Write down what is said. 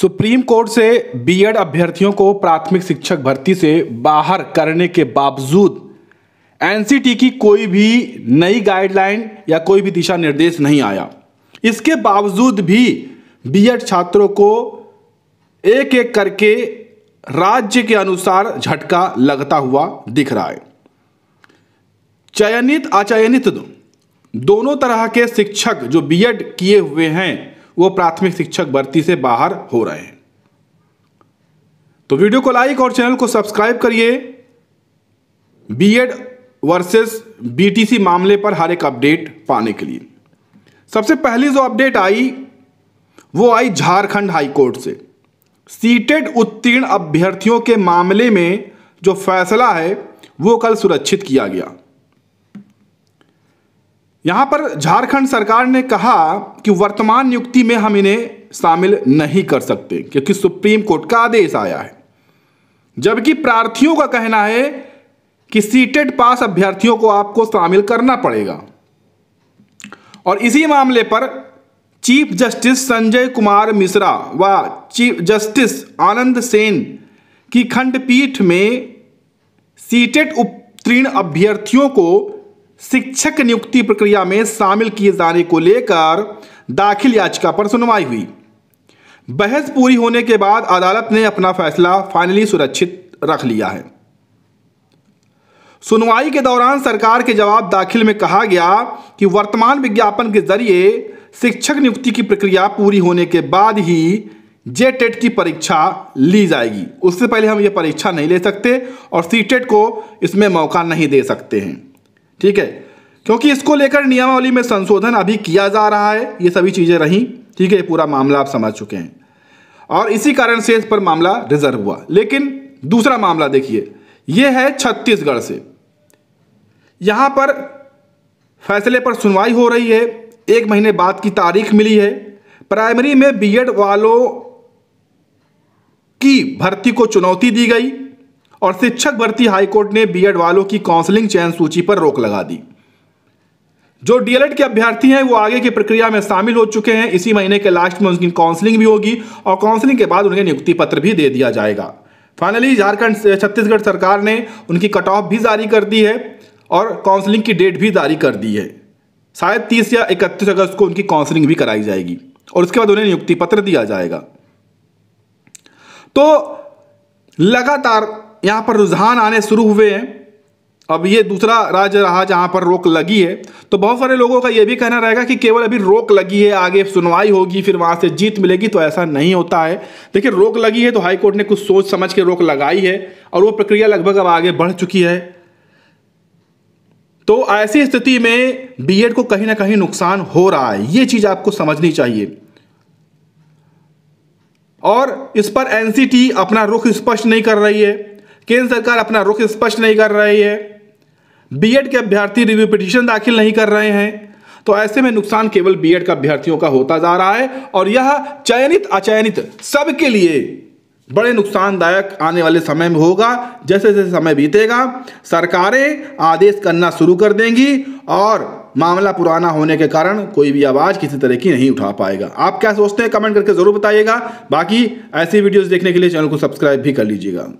supreme court से BEd अभ्यर्थियों को प्राथमिक शिक्षक भर्ती से बाहर करने के बावजूद एनसीटी की कोई भी नई गाइडलाइन या कोई भी दिशा निर्देश नहीं आया इसके बावजूद भी बीएड छात्रों को एक एक करके राज्य के अनुसार झटका लगता हुआ दिख रहा है चयनित अचयनित दोनों तरह के शिक्षक जो बीएड किए हुए हैं वो प्राथमिक शिक्षक भर्ती से बाहर हो रहे हैं तो वीडियो को लाइक और चैनल को सब्सक्राइब करिए बीएड वर्सेस बीटीसी मामले पर हर एक अपडेट पाने के लिए सबसे पहली जो अपडेट आई वो आई झारखंड हाईकोर्ट से सीटेड उत्तीर्ण अभ्यर्थियों के मामले में जो फैसला है वो कल सुरक्षित किया गया यहां पर झारखंड सरकार ने कहा कि वर्तमान नियुक्ति में हम इन्हें शामिल नहीं कर सकते क्योंकि सुप्रीम कोर्ट का आदेश आया है जबकि प्रार्थियों का कहना है कि सीटेड पास अभ्यर्थियों को आपको शामिल करना पड़ेगा और इसी मामले पर चीफ जस्टिस संजय कुमार मिश्रा व चीफ जस्टिस आनंद सेन की खंडपीठ में सीटेड उत्तीर्ण अभ्यर्थियों को शिक्षक नियुक्ति प्रक्रिया में शामिल किए जाने को लेकर दाखिल याचिका पर सुनवाई हुई बहस पूरी होने के बाद अदालत ने अपना फैसला फाइनली सुरक्षित रख लिया है सुनवाई के दौरान सरकार के जवाब दाखिल में कहा गया कि वर्तमान विज्ञापन के जरिए शिक्षक नियुक्ति की प्रक्रिया पूरी होने के बाद ही जे टेट की परीक्षा ली जाएगी उससे पहले हम ये परीक्षा नहीं ले सकते और सी टेट को इसमें मौका नहीं दे सकते हैं ठीक है क्योंकि इसको लेकर नियमावली में संशोधन अभी किया जा रहा है ये सभी चीज़ें रहीं ठीक है पूरा मामला आप समझ चुके हैं और इसी कारण से इस पर मामला रिजर्व हुआ लेकिन दूसरा मामला देखिए यह है छत्तीसगढ़ से यहाँ पर फैसले पर सुनवाई हो रही है एक महीने बाद की तारीख मिली है प्राइमरी में बीएड वालों की भर्ती को चुनौती दी गई और शिक्षक भर्ती हाईकोर्ट ने बी वालों की काउंसलिंग चयन सूची पर रोक लगा दी जो डीएलएड के अभ्यर्थी हैं वो आगे की प्रक्रिया में शामिल हो चुके हैं इसी महीने के लास्ट में उनकी काउंसलिंग भी होगी और काउंसलिंग के बाद उन्हें नियुक्ति पत्र भी दे दिया जाएगा फाइनली झारखंड छत्तीसगढ़ सरकार ने उनकी कट ऑफ भी जारी कर दी है और काउंसलिंग की डेट भी जारी कर दी है शायद तीस या इकतीस अगस्त को उनकी काउंसलिंग भी कराई जाएगी और उसके बाद उन्हें नियुक्ति पत्र दिया जाएगा तो लगातार यहाँ पर रुझान आने शुरू हुए हैं अब ये दूसरा राज्य रहा जहाँ पर रोक लगी है तो बहुत सारे लोगों का ये भी कहना रहेगा कि केवल अभी रोक लगी है आगे सुनवाई होगी फिर वहाँ से जीत मिलेगी तो ऐसा नहीं होता है देखिए रोक लगी है तो हाईकोर्ट ने कुछ सोच समझ के रोक लगाई है और वो प्रक्रिया लगभग अब आगे बढ़ चुकी है तो ऐसी स्थिति में बी को कहीं ना कहीं नुकसान हो रहा है ये चीज़ आपको समझनी चाहिए और इस पर एनसीटी अपना रुख स्पष्ट नहीं कर रही है केंद्र सरकार अपना रुख स्पष्ट नहीं कर रही है बीएड के अभ्यर्थी रिव्यू पिटिशन दाखिल नहीं कर रहे हैं तो ऐसे में नुकसान केवल बीएड का अभ्यर्थियों का होता जा रहा है और यह चयनित अचयनित सबके लिए बड़े नुकसानदायक आने वाले समय में होगा जैसे जैसे समय बीतेगा सरकारें आदेश करना शुरू कर देंगी और मामला पुराना होने के कारण कोई भी आवाज़ किसी तरह की नहीं उठा पाएगा आप क्या सोचते हैं कमेंट करके ज़रूर बताइएगा बाकी ऐसी वीडियोस देखने के लिए चैनल को सब्सक्राइब भी कर लीजिएगा